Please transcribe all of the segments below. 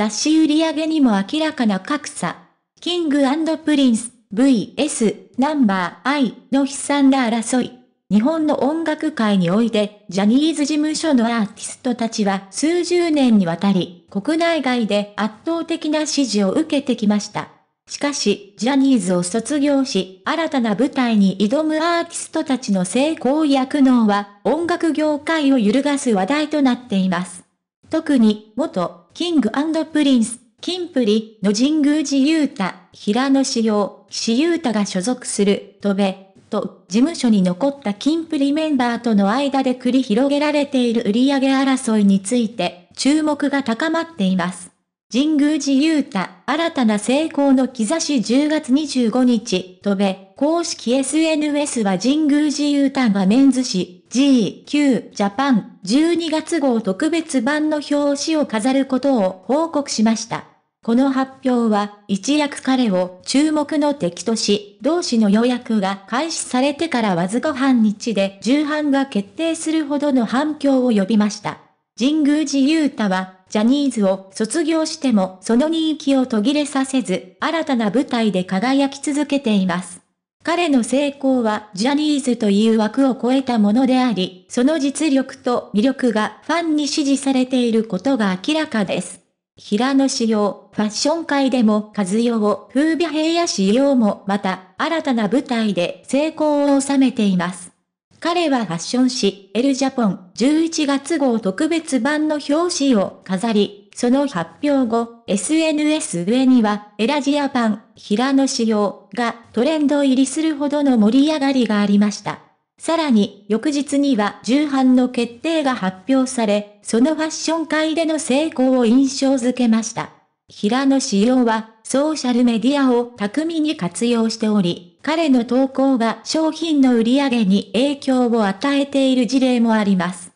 雑誌売り上げにも明らかな格差。キングプリンス VS ナンバー I の悲惨な争い。日本の音楽界において、ジャニーズ事務所のアーティストたちは数十年にわたり、国内外で圧倒的な支持を受けてきました。しかし、ジャニーズを卒業し、新たな舞台に挑むアーティストたちの成功や苦悩は、音楽業界を揺るがす話題となっています。特に、元キングプリンス、キンプリの神宮寺勇太、平野志陽、岸優太が所属する、戸部、と、事務所に残ったキンプリメンバーとの間で繰り広げられている売上争いについて、注目が高まっています。神宮寺う太、新たな成功の兆し10月25日、戸部、公式 SNS は神宮寺う太がメンズ誌、GQ Japan 12月号特別版の表紙を飾ることを報告しました。この発表は、一躍彼を注目の敵とし、同志の予約が開始されてからわずか半日で重版が決定するほどの反響を呼びました。神宮寺勇太は、ジャニーズを卒業してもその人気を途切れさせず、新たな舞台で輝き続けています。彼の成功はジャニーズという枠を超えたものであり、その実力と魅力がファンに支持されていることが明らかです。平野仕様、ファッション界でも和代を風美平野仕様もまた新たな舞台で成功を収めています。彼はファッション誌エルジャポン11月号特別版の表紙を飾り、その発表後、SNS 上には、エラジアパン、平野仕様がトレンド入りするほどの盛り上がりがありました。さらに、翌日には重版の決定が発表され、そのファッション界での成功を印象づけました。平野仕様は、ソーシャルメディアを巧みに活用しており、彼の投稿が商品の売り上げに影響を与えている事例もあります。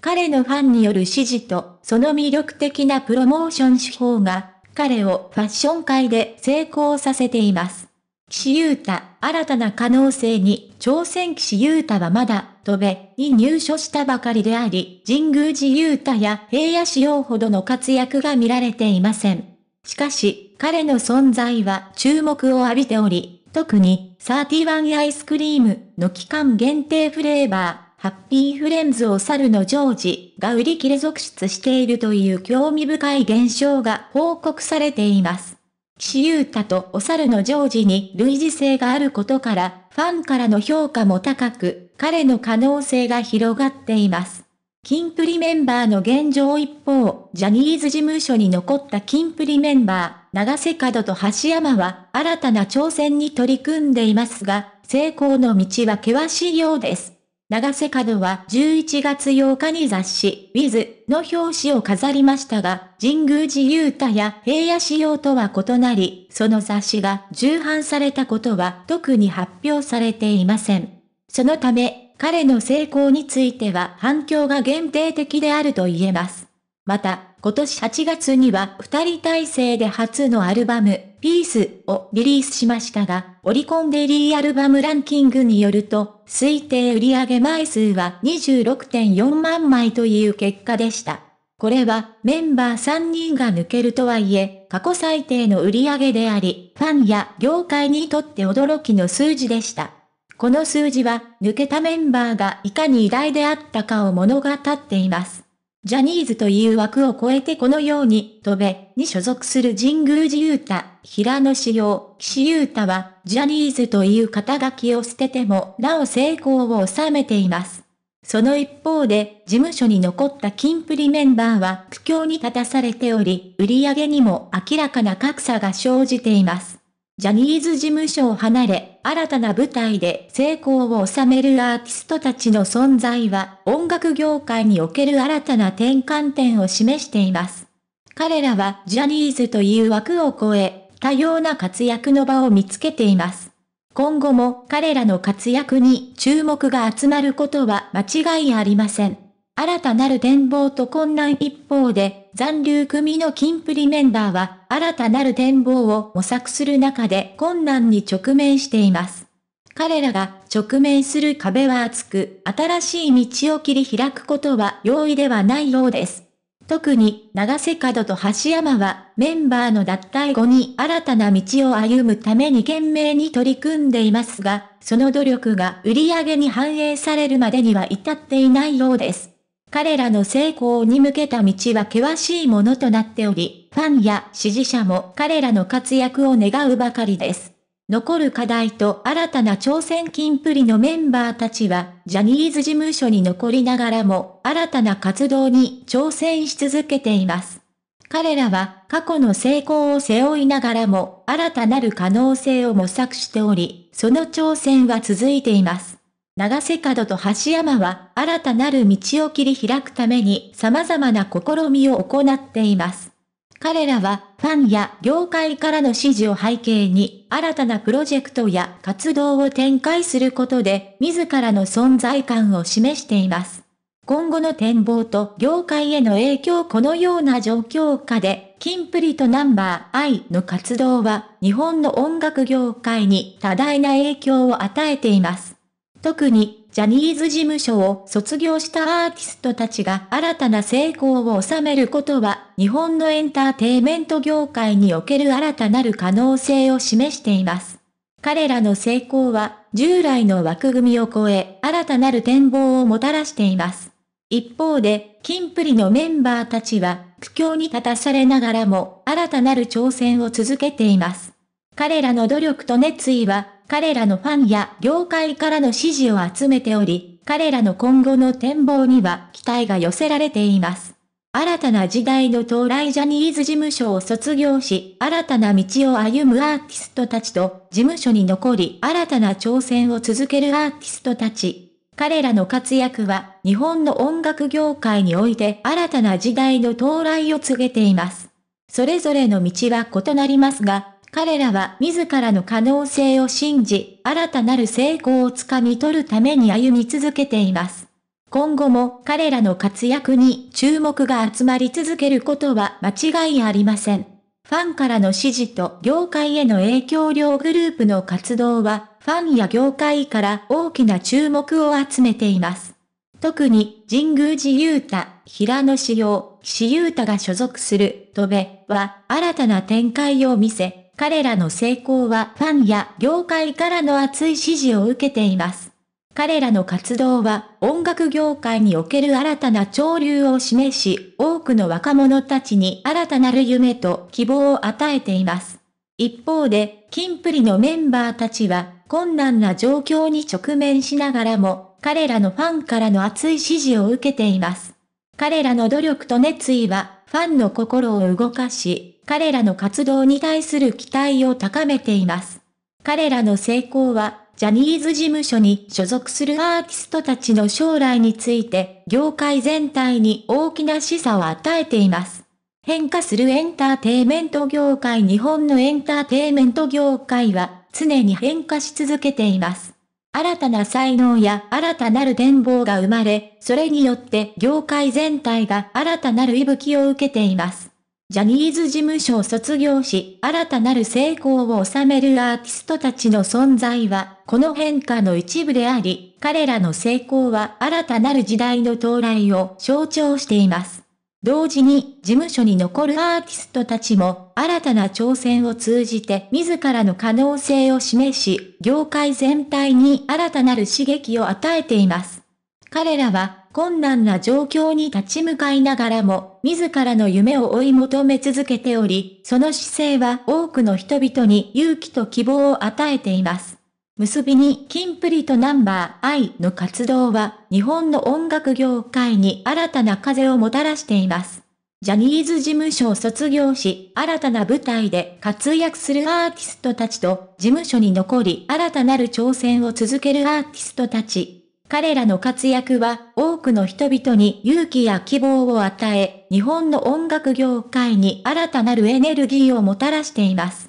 彼のファンによる支持と、その魅力的なプロモーション手法が、彼をファッション界で成功させています。岸優太、新たな可能性に挑戦岸優太はまだ、戸部に入所したばかりであり、神宮寺優太や平野志耀ほどの活躍が見られていません。しかし、彼の存在は注目を浴びており、特に、31アイスクリームの期間限定フレーバー、ハッピーフレンズを猿のジョージが売り切れ続出しているという興味深い現象が報告されています。岸優太とお猿のジョージに類似性があることから、ファンからの評価も高く、彼の可能性が広がっています。キンプリメンバーの現状一方、ジャニーズ事務所に残ったキンプリメンバー、長瀬角と橋山は新たな挑戦に取り組んでいますが、成功の道は険しいようです。長瀬角は11月8日に雑誌 Wiz の表紙を飾りましたが、神宮寺雄太や平野仕様とは異なり、その雑誌が重版されたことは特に発表されていません。そのため、彼の成功については反響が限定的であると言えます。また、今年8月には二人体制で初のアルバム、ピースをリリースしましたが、オリコンデリーアルバムランキングによると、推定売上枚数は26.4万枚という結果でした。これはメンバー3人が抜けるとはいえ、過去最低の売上であり、ファンや業界にとって驚きの数字でした。この数字は抜けたメンバーがいかに偉大であったかを物語っています。ジャニーズという枠を超えてこのように、飛べ、に所属する神宮寺優太、平野志耀、岸優太は、ジャニーズという肩書きを捨てても、なお成功を収めています。その一方で、事務所に残った金プリメンバーは苦境に立たされており、売り上げにも明らかな格差が生じています。ジャニーズ事務所を離れ、新たな舞台で成功を収めるアーティストたちの存在は、音楽業界における新たな転換点を示しています。彼らはジャニーズという枠を超え、多様な活躍の場を見つけています。今後も彼らの活躍に注目が集まることは間違いありません。新たなる展望と困難一方で、残留組の金プリメンバーは新たなる展望を模索する中で困難に直面しています。彼らが直面する壁は厚く、新しい道を切り開くことは容易ではないようです。特に長瀬角と橋山はメンバーの脱退後に新たな道を歩むために懸命に取り組んでいますが、その努力が売り上げに反映されるまでには至っていないようです。彼らの成功に向けた道は険しいものとなっており、ファンや支持者も彼らの活躍を願うばかりです。残る課題と新たな挑戦金プリのメンバーたちは、ジャニーズ事務所に残りながらも、新たな活動に挑戦し続けています。彼らは、過去の成功を背負いながらも、新たなる可能性を模索しており、その挑戦は続いています。長瀬角と橋山は新たなる道を切り開くために様々な試みを行っています。彼らはファンや業界からの支持を背景に新たなプロジェクトや活動を展開することで自らの存在感を示しています。今後の展望と業界への影響このような状況下で、キンプリとナンバー I の活動は日本の音楽業界に多大な影響を与えています。特にジャニーズ事務所を卒業したアーティストたちが新たな成功を収めることは、日本のエンターテイメント業界における新たなる可能性を示しています。彼らの成功は、従来の枠組みを超え、新たなる展望をもたらしています。一方で、キンプリのメンバーたちは、苦境に立たされながらも、新たなる挑戦を続けています。彼らの努力と熱意は、彼らのファンや業界からの支持を集めており、彼らの今後の展望には期待が寄せられています。新たな時代の到来ジャニーズ事務所を卒業し、新たな道を歩むアーティストたちと、事務所に残り、新たな挑戦を続けるアーティストたち。彼らの活躍は、日本の音楽業界において新たな時代の到来を告げています。それぞれの道は異なりますが、彼らは自らの可能性を信じ、新たなる成功をつかみ取るために歩み続けています。今後も彼らの活躍に注目が集まり続けることは間違いありません。ファンからの支持と業界への影響量グループの活動は、ファンや業界から大きな注目を集めています。特に、神宮寺雄太、平野志陽、岸雄太が所属する、戸部は、新たな展開を見せ、彼らの成功はファンや業界からの熱い支持を受けています。彼らの活動は音楽業界における新たな潮流を示し、多くの若者たちに新たなる夢と希望を与えています。一方で、キンプリのメンバーたちは困難な状況に直面しながらも、彼らのファンからの熱い支持を受けています。彼らの努力と熱意はファンの心を動かし、彼らの活動に対する期待を高めています。彼らの成功は、ジャニーズ事務所に所属するアーティストたちの将来について、業界全体に大きな示唆を与えています。変化するエンターテイメント業界日本のエンターテイメント業界は常に変化し続けています。新たな才能や新たなる展望が生まれ、それによって業界全体が新たなる息吹を受けています。ジャニーズ事務所を卒業し、新たなる成功を収めるアーティストたちの存在は、この変化の一部であり、彼らの成功は新たなる時代の到来を象徴しています。同時に事務所に残るアーティストたちも新たな挑戦を通じて自らの可能性を示し、業界全体に新たなる刺激を与えています。彼らは困難な状況に立ち向かいながらも、自らの夢を追い求め続けており、その姿勢は多くの人々に勇気と希望を与えています。結びに、キンプリとナンバー I の活動は、日本の音楽業界に新たな風をもたらしています。ジャニーズ事務所を卒業し、新たな舞台で活躍するアーティストたちと、事務所に残り、新たなる挑戦を続けるアーティストたち。彼らの活躍は、多くの人々に勇気や希望を与え、日本の音楽業界に新たなるエネルギーをもたらしています。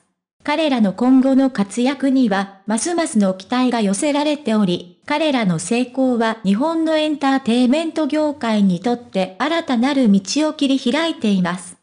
彼らの今後の活躍には、ますますの期待が寄せられており、彼らの成功は日本のエンターテイメント業界にとって新たなる道を切り開いています。